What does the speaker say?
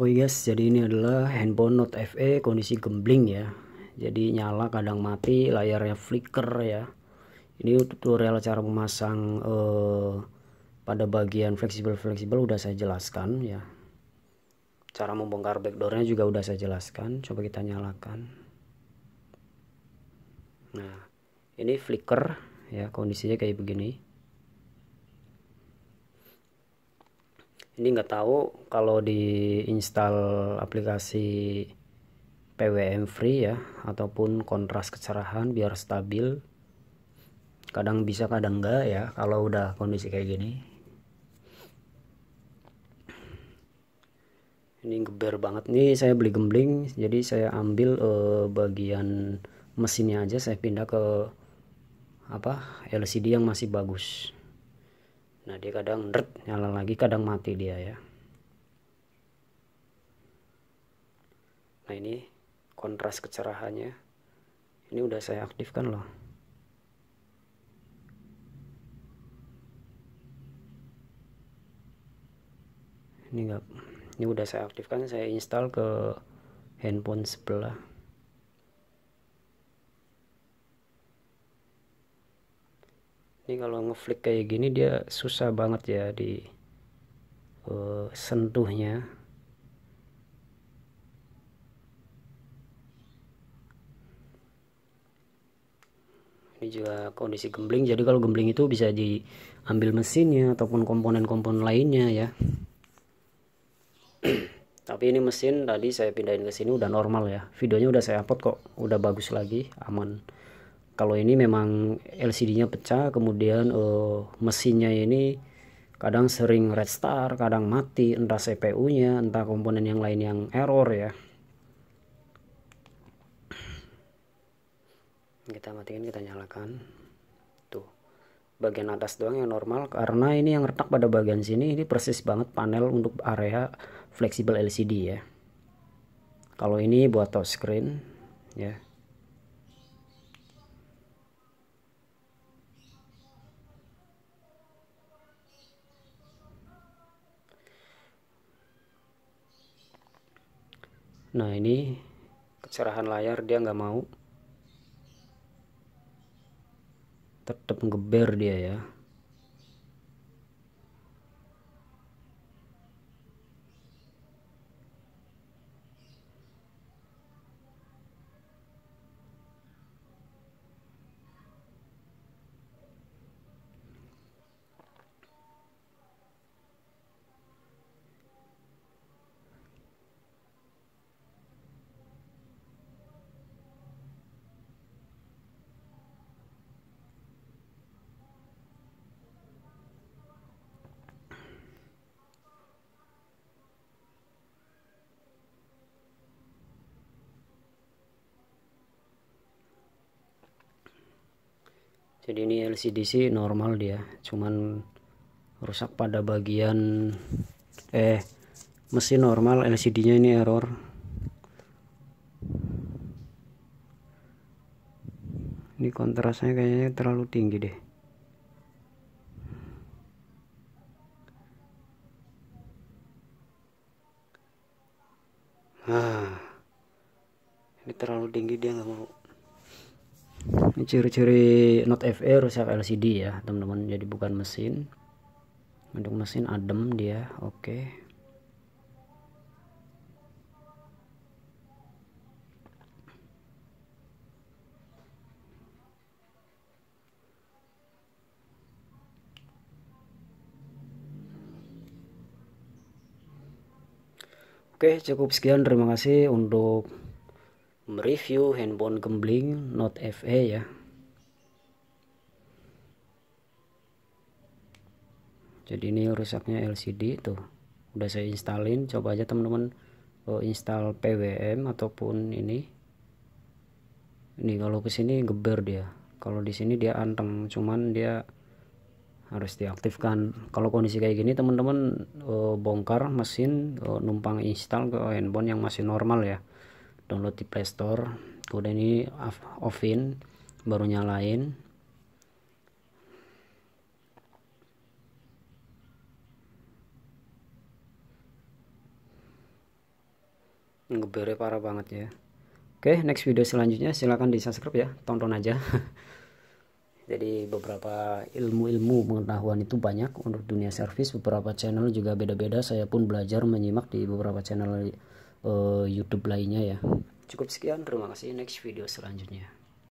Oh yes, jadi ini adalah handphone Note FE kondisi gembling ya. Jadi nyala kadang mati, layarnya flicker ya. Ini tutorial cara memasang eh, pada bagian fleksibel-fleksibel udah saya jelaskan ya. Cara membongkar backdoornya juga udah saya jelaskan. Coba kita nyalakan. Nah, ini flicker ya kondisinya kayak begini. ini nggak tahu kalau di install aplikasi PWM free ya ataupun kontras kecerahan biar stabil kadang bisa kadang enggak ya kalau udah kondisi kayak gini ini geber banget nih saya beli gembling jadi saya ambil eh, bagian mesinnya aja saya pindah ke apa LCD yang masih bagus nah dia kadang nerd nyala lagi kadang mati dia ya nah ini kontras kecerahannya ini udah saya aktifkan loh ini enggak ini udah saya aktifkan saya install ke handphone sebelah Ini kalau ngeflick kayak gini dia susah banget ya di uh, sentuhnya ini juga kondisi gembling jadi kalau gembling itu bisa diambil mesinnya ataupun komponen-komponen lainnya ya tapi ini mesin tadi saya pindahin ke sini udah normal ya videonya udah saya upload kok udah bagus lagi aman kalau ini memang LCD-nya pecah kemudian uh, mesinnya ini kadang sering red star kadang mati entah CPU-nya entah komponen yang lain yang error ya kita matikan, kita nyalakan tuh bagian atas doang yang normal karena ini yang retak pada bagian sini ini persis banget panel untuk area fleksibel LCD ya kalau ini buat touchscreen ya yeah nah ini kecerahan layar dia nggak mau tetap ngeber dia ya jadi ini LCD sih normal dia cuman rusak pada bagian eh mesin normal LCD nya ini error ini kontrasnya kayaknya terlalu tinggi deh ah ini terlalu tinggi dia nggak mau ciri-ciri not FE rusak LCD ya teman-teman jadi bukan mesin untuk mesin adem dia oke okay. Oke, cukup sekian. Terima kasih untuk mereview handphone gembling Note FE ya jadi ini rusaknya LCD tuh udah saya installin coba aja teman-teman eh, install PWM ataupun ini ini kalau kesini geber dia kalau di sini dia anteng cuman dia harus diaktifkan kalau kondisi kayak gini teman-teman eh, bongkar mesin eh, numpang install ke handphone yang masih normal ya download di Play Store kemudian ini offin baru nyalain ngebere parah banget ya oke next video selanjutnya silahkan di subscribe ya tonton aja jadi beberapa ilmu-ilmu pengetahuan itu banyak untuk dunia servis beberapa channel juga beda-beda saya pun belajar menyimak di beberapa channel uh, YouTube lainnya ya. Cukup sekian, terima kasih. Next video selanjutnya.